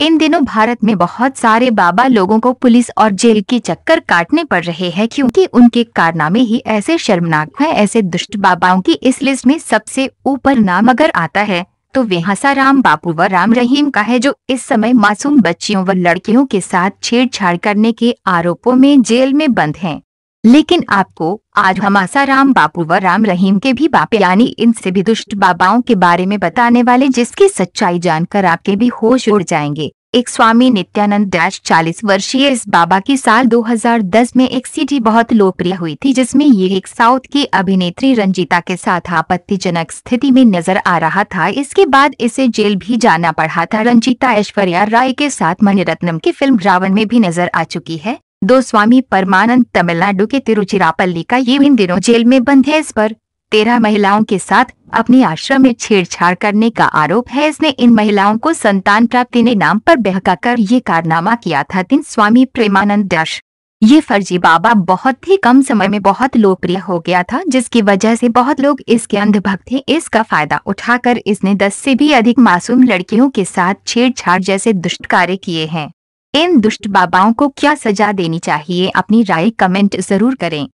इन दिनों भारत में बहुत सारे बाबा लोगों को पुलिस और जेल के चक्कर काटने पड़ रहे हैं क्योंकि उनके कारनामे ही ऐसे शर्मनाक हैं ऐसे दुष्ट बाबाओं की इस लिस्ट में सबसे ऊपर नाम अगर आता है तो वे राम बापू व राम रहीम का है जो इस समय मासूम बच्चियों व लड़कियों के साथ छेड़छाड़ करने के आरोपों में जेल में बंद है लेकिन आपको आज हम राम बापू व राम रहीम के भी बापे यानी इनसे भी दुष्ट बाबाओं के बारे में बताने वाले जिसकी सच्चाई जानकर आपके भी होश उड़ जाएंगे एक स्वामी नित्यानंद डैश चालीस वर्षीय इस बाबा की साल 2010 में एक सीडी बहुत लोकप्रिय हुई थी जिसमें ये एक साउथ की अभिनेत्री रंजीता के साथ आपत्तिजनक स्थिति में नजर आ रहा था इसके बाद इसे जेल भी जाना पड़ा था रंजीता ऐश्वर्या राय के साथ मणिरत्नम की फिल्म रावण में भी नजर आ चुकी है दो स्वामी परमानंद तमिलनाडु के तिरुचिरापल्ली का ये इन दिनों जेल में बंद है इस पर तेरह महिलाओं के साथ अपने आश्रम में छेड़छाड़ करने का आरोप है इसने इन महिलाओं को संतान प्राप्ति ने नाम पर बहका कर ये कारनामा किया था तीन स्वामी प्रेमानंद दास ये फर्जी बाबा बहुत ही कम समय में बहुत लोकप्रिय हो गया था जिसकी वजह से बहुत लोग इसके अंधभक्त थे इसका फायदा उठाकर इसने दस से भी अधिक मासूम लड़कियों के साथ छेड़छाड़ जैसे दुष्ट कार्य किए हैं इन दुष्ट बाबाओं को क्या सजा देनी चाहिए अपनी राय कमेंट जरूर करें